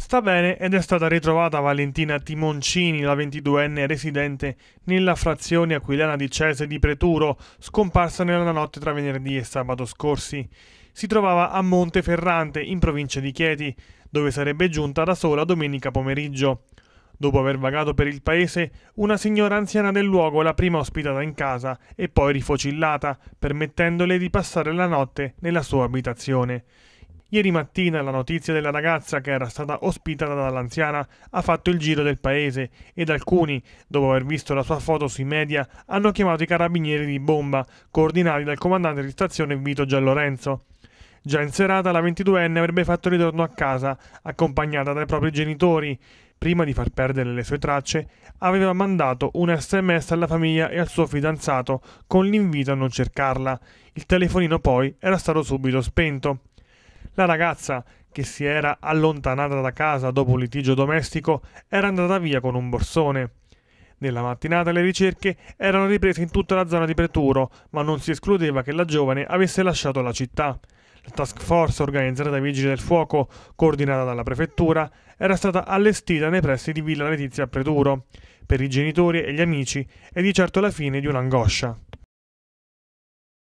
Sta bene ed è stata ritrovata Valentina Timoncini, la 22enne residente nella frazione aquilana di Cese di Preturo, scomparsa nella notte tra venerdì e sabato scorsi. Si trovava a Monteferrante, in provincia di Chieti, dove sarebbe giunta da sola domenica pomeriggio. Dopo aver vagato per il paese, una signora anziana del luogo l'ha prima ospitata in casa e poi rifocillata, permettendole di passare la notte nella sua abitazione. Ieri mattina la notizia della ragazza che era stata ospitata dall'anziana ha fatto il giro del paese ed alcuni, dopo aver visto la sua foto sui media, hanno chiamato i carabinieri di bomba, coordinati dal comandante di stazione Vito Giallorenzo. Già in serata la 22enne avrebbe fatto ritorno a casa, accompagnata dai propri genitori. Prima di far perdere le sue tracce, aveva mandato un sms alla famiglia e al suo fidanzato con l'invito a non cercarla. Il telefonino poi era stato subito spento. La ragazza, che si era allontanata da casa dopo un litigio domestico, era andata via con un borsone. Nella mattinata le ricerche erano riprese in tutta la zona di Preturo, ma non si escludeva che la giovane avesse lasciato la città. La task force organizzata dai Vigili del Fuoco, coordinata dalla prefettura, era stata allestita nei pressi di Villa Letizia a Preturo, per i genitori e gli amici, è di certo la fine di un'angoscia.